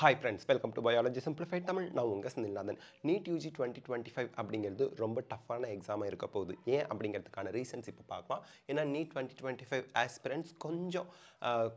Hi friends welcome to biology simplified Tamil நான் உங்கள் Senthilnathan NEET UG twenty twenty five அப்படிங்கிறது ரொம்ப டஃப்பான எக்ஸாமாக இருக்க போகுது ஏன் அப்படிங்கிறதுக்கான ரீசன்ஸ் இப்போ பார்க்கலாம் ஏன்னா NEET twenty twenty five aspirants கொஞ்சம்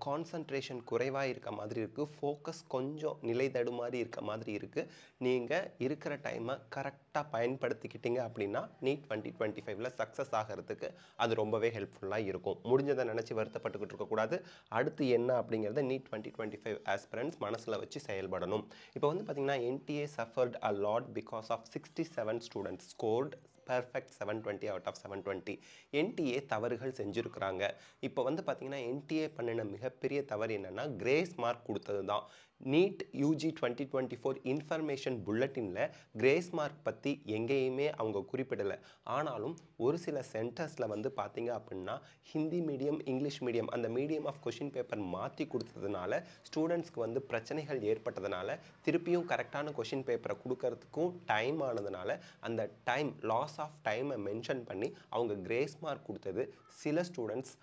கான்சன்ட்ரேஷன் குறைவாக இருக்க மாதிரி இருக்குது ஃபோக்கஸ் கொஞ்சம் நிலை தடுமாறி இருக்க மாதிரி இருக்குது நீங்கள் இருக்கிற டைமை கரெக்டாக பயன்படுத்திக்கிட்டீங்க அப்படின்னா நீட் டுவெண்ட்டி டுவெண்ட்டி ஃபைவ்ல சக்ஸஸ் ஆகிறதுக்கு அது ரொம்பவே ஹெல்ப்ஃபுல்லாக இருக்கும் முடிஞ்சதை நினச்சி வருத்தப்பட்டுக்கிட்டு இருக்கக்கூடாது அடுத்து என்ன அப்படிங்கிறத NEET twenty twenty five aspirants மனசில் வச்சு செயல்படணும் இப்போ வந்து பார்த்தீங்கன்னா NTA suffered a lot because of sixty seven student scored perfect seven twenty out of seven twenty NTA தவறுகள் செஞ்சுருக்கிறாங்க இப்போ வந்து பார்த்தீங்கன்னா என்டிஏ பண்ணின மிகப்பெரிய தவறு என்னென்னா கிரேஸ் மார்க் கொடுத்தது தான் NEET UG twenty twenty four information புல்லட்டினில் கிரேஸ் மார்க் பற்றி எங்கேயுமே அவங்க குறிப்பிடலை ஆனாலும் ஒரு சில சென்டர்ஸில் வந்து பார்த்தீங்க அப்படின்னா ஹிந்தி மீடியம் இங்கிலீஷ் மீடியம் அந்த மீடியம் ஆஃப் கொஷின் பேப்பர் மாற்றி கொடுத்ததுனால ஸ்டூடெண்ட்ஸ்க்கு வந்து பிரச்சனைகள் ஏற்பட்டதுனால திருப்பியும் கரெக்டான கொஷின் பேப்பரை கொடுக்கறதுக்கும் டைம் ஆனதுனால அந்த டைம் லாஸ் ஆஃப் டைமை மென்ஷன் பண்ணி அவங்க கிரேஸ் மார்க் கொடுத்தது சில ஸ்டூடெண்ட்ஸ்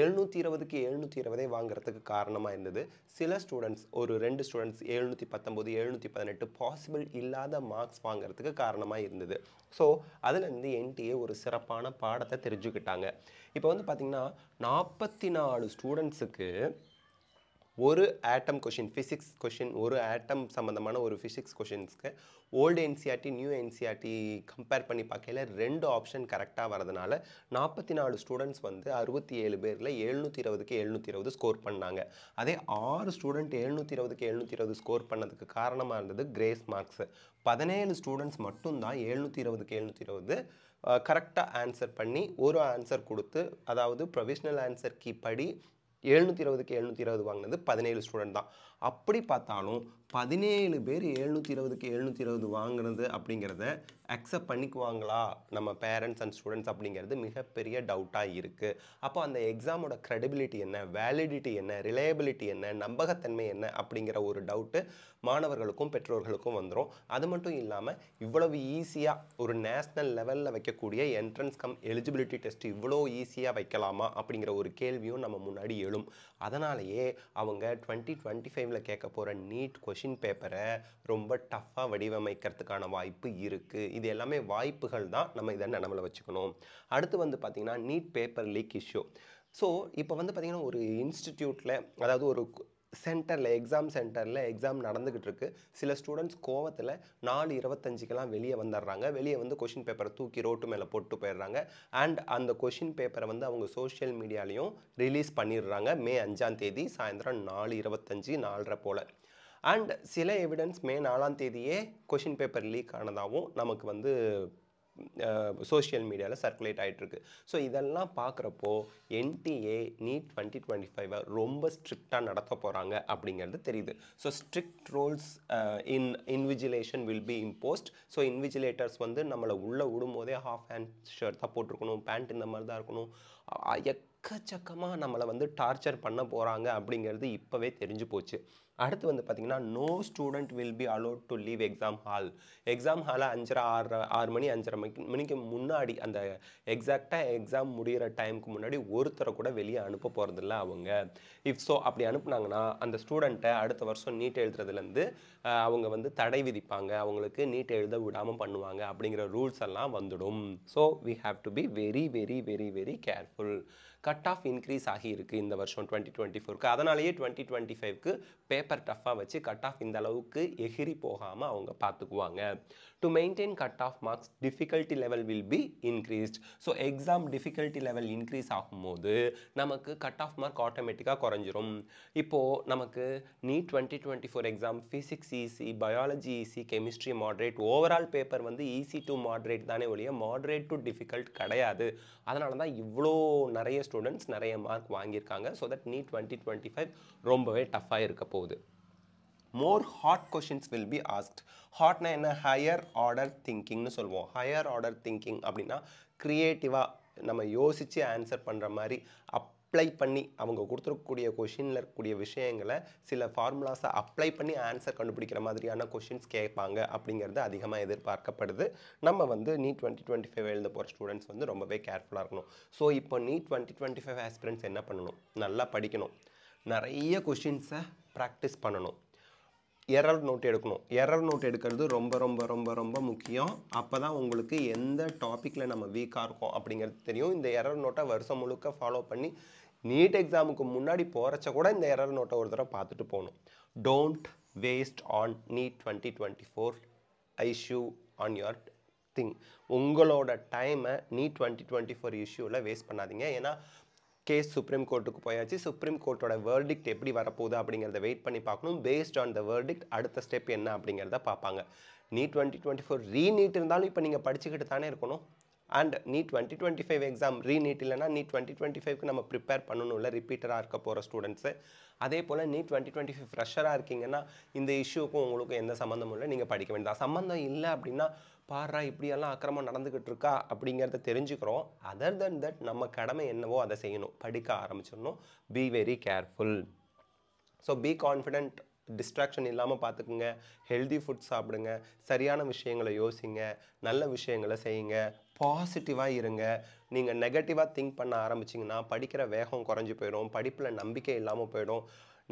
எழுநூற்றி இருபதுக்கு எழுநூற்றி இருபதே வாங்குறதுக்கு காரணமாக இருந்தது சில ஸ்டூடெண்ட்ஸ் ஒரு ரெண்டு ஸ்டூடெண்ட்ஸ் எழுநூற்றி பத்தொம்போது எழுநூற்றி பதினெட்டு பாசிபிள் இல்லாத மார்க்ஸ் வாங்குறதுக்கு காரணமாக இருந்தது ஸோ அதுலேருந்து என்டிஏ ஒரு சிறப்பான பாடத்தை தெரிஞ்சுக்கிட்டாங்க இப்போ வந்து பார்த்திங்கன்னா நாற்பத்தி நாலு ஸ்டூடெண்ட்ஸுக்கு ஒரு ஆட்டம் கொஷின் ஃபிசிக்ஸ் கொஷின் ஒரு ஆட்டம் சம்மந்தமான ஒரு ஃபிசிக்ஸ் கொஷின்ஸ்க்கு old NCERT new NCERT compare பண்ணி பார்க்கையில் ரெண்டு ஆப்ஷன் கரெக்டாக வரதுனால நாற்பத்தி நாலு ஸ்டூடெண்ட்ஸ் வந்து அறுபத்தி ஏழு பேரில் எழுநூற்றி இருபதுக்கு எழுநூற்றி இருபது ஸ்கோர் பண்ணாங்க அதே ஆறு ஸ்டூடெண்ட் எழுநூற்றி இருபதுக்கு எழுநூற்றி இருபது ஸ்கோர் பண்ணதுக்கு காரணமாக இருந்தது கிரேஸ் மார்க்ஸ் பதினேழு ஸ்டூடெண்ட்ஸ் மட்டும்தான் எழுநூற்றி இருபதுக்கு எழுநூற்றி இருபது கரெக்டாக ஆன்சர் பண்ணி ஒரு ஆன்சர் கொடுத்து அதாவது ப்ரொவிஷ்னல் ஆன்சர் கீ படி எழுநூற்றி இருபதுக்கு எழுநூற்றி இருபது வாங்கினது பதினேழு ஸ்டூடெண்ட் தான் அப்படி பார்த்தாலும் பதினேழு பேர் எழுநூற்றி இருபதுக்கு எழுநூற்றி இருபது வாங்கினது அப்படிங்கிறத அக்செப்ட் பண்ணிக்குவாங்களா நம்ம பேரண்ட்ஸ் அண்ட் ஸ்டூடெண்ட்ஸ் அப்படிங்கிறது மிகப்பெரிய டவுட்டாக இருக்குது அப்போ அந்த எக்ஸாமோட க்ரெடிபிலிட்டி என்ன வேலிடிட்டி என்ன ரிலையபிலிட்டி என்ன நம்பகத்தன்மை என்ன அப்படிங்கிற ஒரு டவுட்டு மாணவர்களுக்கும் பெற்றோர்களுக்கும் வந்துடும் அது மட்டும் இல்லாமல் இவ்வளவு ஈஸியாக ஒரு நேஷ்னல் லெவலில் வைக்கக்கூடிய என்ட்ரன்ஸ் கம் எலிஜிபிலிட்டி டெஸ்ட் இவ்வளோ ஈஸியாக வைக்கலாமா அப்படிங்கிற ஒரு கேள்வியும் நம்ம முன்னாடி எழும் அதனாலேயே அவங்க டுவெண்ட்டி டுவெண்ட்டி ஃபைவ்ல கேட்க போகிற நீட் கொஷின் பேப்பரை ரொம்ப டஃப்பாக வடிவமைக்கிறதுக்கான வாய்ப்பு இருக்குது இது எல்லாமே வாய்ப்புகள் தான் நம்ம இதை நினைவில் வச்சுக்கணும் அடுத்து வந்து பார்த்திங்கன்னா NEET paper leak issue so இப்போ வந்து பார்த்திங்கன்னா ஒரு இன்ஸ்டிடியூட்டில் அதாவது ஒரு சென்டரில் எக்ஸாம் சென்டரில் எக்ஸாம் நடந்துக்கிட்டு இருக்கு சில ஸ்டூடெண்ட்ஸ் கோவத்தில் நாலு இருபத்தஞ்சுக்கெல்லாம் வெளியே வந்துடுறாங்க வெளியே வந்து கொஷின் பேப்பரை தூக்கி ரோட்டு மேலே போட்டு போயிடுறாங்க அண்ட் அந்த கொஷின் பேப்பரை வந்து அவங்க சோஷியல் மீடியாலையும் ரிலீஸ் பண்ணிடுறாங்க மே அஞ்சாம் தேதி சாயந்தரம் நாலு இருபத்தஞ்சி நாலரை போல் அண்ட் சில எவிடன்ஸ் மே நாலாம் தேதியே கொஷின் பேப்பர் லீக் ஆனதாகவும் நமக்கு வந்து சோஷியல் மீடியாவில் சர்க்குலேட் ஆகிட்டுருக்கு ஸோ இதெல்லாம் பார்க்குறப்போ என்டிஏ நீட் டுவெண்ட்டி டுவெண்ட்டி ஃபைவை ரொம்ப ஸ்ட்ரிக்டாக நடத்த போகிறாங்க அப்படிங்கிறது தெரியுது so strict rules in invigilation will be imposed so invigilators வந்து நம்மளை உள்ளே விடும்போதே ஹாஃப் ஹேண்ட் ஷர்ட் தான் போட்டிருக்கணும் பேண்ட் இந்த மாதிரி தான் இருக்கணும் எக்கச்சக்கமாக நம்மளை வந்து டார்ச்சர் பண்ண போகிறாங்க அப்படிங்கிறது இப்போவே தெரிஞ்சு போச்சு அடுத்து வந்து பார்த்திங்கன்னா no student will be allowed to leave exam hall exam ஹாலை அஞ்சரை ஆறு ஆறு மணி அஞ்சரை மணிக்கு மணிக்கு முன்னாடி அந்த எக்ஸாக்டாக எக்ஸாம் முடிகிற டைமுக்கு முன்னாடி ஒருத்தரை கூட வெளியே அனுப்ப போகிறதில்ல அவங்க இஃப் ஸோ அப்படி அனுப்புனாங்கன்னா அந்த ஸ்டூடெண்ட்டை அடுத்த வருஷம் நீட் எழுதுறதுலேருந்து அவங்க வந்து தடை விதிப்பாங்க அவங்களுக்கு நீட் எழுத விடாமல் பண்ணுவாங்க அப்படிங்கிற ரூல்ஸ் எல்லாம் வந்துடும் so we have to be very very very very careful cut off increase ஆகியிருக்கு இந்த வருஷம் டுவெண்ட்டி டுவெண்ட்டி ஃபோருக்கு அதனாலேயே டுவெண்ட்டி டுவெண்ட்டி ஃபைவ்க்கு பேப்பர் டஃப்பாக வச்சு கட் ஆஃப் இந்த அளவுக்கு எகிரி போகாமல் அவங்க பார்த்துக்குவாங்க To maintain cutoff marks, difficulty level will be increased. So exam difficulty level increase ஆகும்போது நமக்கு கட் ஆஃப் மார்க் ஆட்டோமேட்டிக்காக குறைஞ்சிரும் இப்போது நமக்கு NEET twenty twenty four exam physics easy biology moderate chemistry moderate overall paper வந்து easy டு மாட்ரேட் தானே ஒழிய moderate to difficult கிடையாது அதனால தான் இவ்வளோ நிறைய ஸ்டூடெண்ட்ஸ் நிறைய மார்க் வாங்கியிருக்காங்க so that NEET twenty twenty five ரொம்பவே டஃப்பாக இருக்க போகுது more HOT questions will be asked ஹாட்னா என்ன ஹையர் ஆர்டர் திங்கிங்னு சொல்லுவோம் ஹையர் ஆர்டர் திங்கிங் அப்படின்னா க்ரியேட்டிவாக நம்ம யோசித்து ஆன்சர் பண்ணுற மாதிரி அப்ளை பண்ணி அவங்க கொடுத்துருக்கக்கூடிய கொஷினில் இருக்கக்கூடிய விஷயங்களை சில ஃபார்முலாஸை அப்ளை பண்ணி ஆன்சர் கண்டுபிடிக்கிற மாதிரியான கொஷின்ஸ் கேட்பாங்க அப்படிங்கிறது அதிகமாக எதிர்பார்க்கப்படுது நம்ம வந்து நீட் டுவெண்ட்டி டுவெண்ட்டி ஃபைவ் எழுத போகிற ஸ்டூடெண்ட்ஸ் வந்து ரொம்பவே கேர்ஃபுல்லாக இருக்கணும் ஸோ இப்போ NEET twenty twenty five aspirants என்ன பண்ணணும் நல்லா படிக்கணும் நிறைய கொஷின்ஸை ப்ராக்டிஸ் பண்ணணும் எரர் நோட் எடுக்கணும் எரர் நோட் எடுக்கிறது ரொம்ப ரொம்ப ரொம்ப ரொம்ப முக்கியம் அப்போ தான் உங்களுக்கு எந்த டாப்பிக்கில் நம்ம வீக்காக இருக்கோம் அப்படிங்கிறது தெரியும் இந்த எரர் நோட்டை வருஷம் முழுக்க ஃபாலோ பண்ணி நீட் எக்ஸாமுக்கு முன்னாடி போகிறச்ச கூட இந்த எரர் நோட்டை ஒரு தடவை பார்த்துட்டு போகணும் don't waste on NEET twenty twenty four issue on your thing உங்களோட டைமை நீட் டுவெண்ட்டி டுவெண்ட்டி ஃபோர் இஷ்யூவில் வேஸ்ட் பண்ணாதீங்க ஏன்னா கேஸ் சுப்ரீம் கோர்ட்டுக்கு போயாச்சு சுப்ரீம் கோர்ட்டோட வேர்டிக்ட் எப்படி வரப்போகுது அப்படிங்கிறத வெயிட் பண்ணி பார்க்கணும் பேஸ்ட் ஆன் த வேர்டிக்ட் அடுத்த ஸ்டெப் என்ன அப்படிங்கிறத பார்ப்பாங்க நீ டுவெண்ட்டி டுவெண்ட்டி ஃபோர் ரீநீட் இருந்தாலும் இப்போ நீங்கள் படிச்சுக்கிட்டு தானே இருக்கணும் and NEET twenty twenty five exam re NEET இல்லைனா நீ டுவெண்ட்டி டுவெண்ட்டி ஃபைவ்க்கு நம்ம ப்ரிப்பேர் பண்ணணும் இல்லை ரிப்பீட்டராக இருக்க போகிற ஸ்டூடெண்ட்ஸு அதே போல் நீ டுவெண்ட்டி டுவெண்ட்டி ஃபைவ் ஃப்ரெஷராக இருக்கீங்கன்னா இந்த இஷ்யூக்கும் உங்களுக்கும் எந்த சம்மந்தமும் இல்லை நீங்கள் படிக்க வேண்டாம் சம்மந்தம் இல்லை அப்படின்னா பாரா இப்படியெல்லாம் அக்கிரமம் நடந்துக்கிட்டு இருக்கா அப்படிங்கிறத தெரிஞ்சுக்கிறோம் அதர் தென் தட் நம்ம கடமை என்னவோ அதை செய்யணும் படிக்க ஆரம்பிச்சிடணும் be very careful so be confident distraction இல்லாமல் பார்த்துக்குங்க ஹெல்தி ஃபுட் சாப்பிடுங்க சரியான விஷயங்களை யோசிங்க நல்ல விஷயங்களை செய்யுங்க பாசிட்டிவாக இருங்க நீங்கள் நெகட்டிவாக திங்க் பண்ண ஆரம்பிச்சிங்கன்னா படிக்கிற வேகம் குறைஞ்சி போயிடும் படிப்பில் நம்பிக்கை இல்லாமல் போயிடும்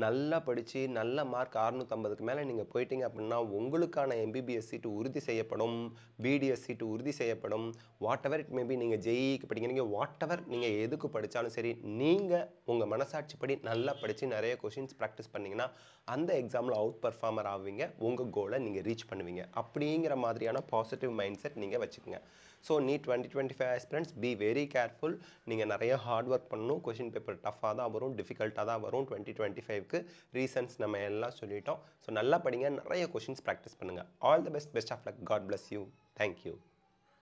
நல்லா படித்து நல்ல மார்க் அறுநூற்றம்பதுக்கு மேலே நீங்கள் போயிட்டீங்க அப்படின்னா உங்களுக்கான எம்பிபிஎஸ் சீட்டு உறுதி செய்யப்படும் பிடிஎஸ் சீட்டு உறுதி செய்யப்படும் வாட் எவர் இட் மேபி நீங்கள் ஜெயிக்கு நீங்கள் வாட் எவர் நீங்கள் எதுக்கு படித்தாலும் சரி நீங்கள் உங்கள் மனசாட்சி படி நல்லா படித்து நிறைய கொஷின்ஸ் ப்ராக்டிஸ் பண்ணிங்கன்னா அந்த எக்ஸாமில் அவுட் பர்ஃபார்மர் ஆவீங்க உங்கள் கோலை நீங்கள் ரீச் பண்ணுவீங்க அப்படிங்கிற மாதிரியான பாசிட்டிவ் மைண்ட் செட் நீங்கள் வச்சுக்கோங்க so NEET twenty twenty five aspirants be very careful நீங்கள் நிறைய ஹார்ட் ஒர்க் பண்ணணும் கொஷின் பேப்பர் டஃப்பாக தான் வரும் டிஃபிகல்ட்டாக தான் வரும் டுவெண்ட்டி டுவெண்ட்டி ஃபைவ்க்கு ரீசன்ஸ் நம்ம எல்லாம் சொல்லிட்டோம் ஸோ நல்லா படிங்க நிறைய கொஷின்ஸ் ப்ராக்டிஸ் பண்ணுங்கள் all the best best of luck God bless you thank you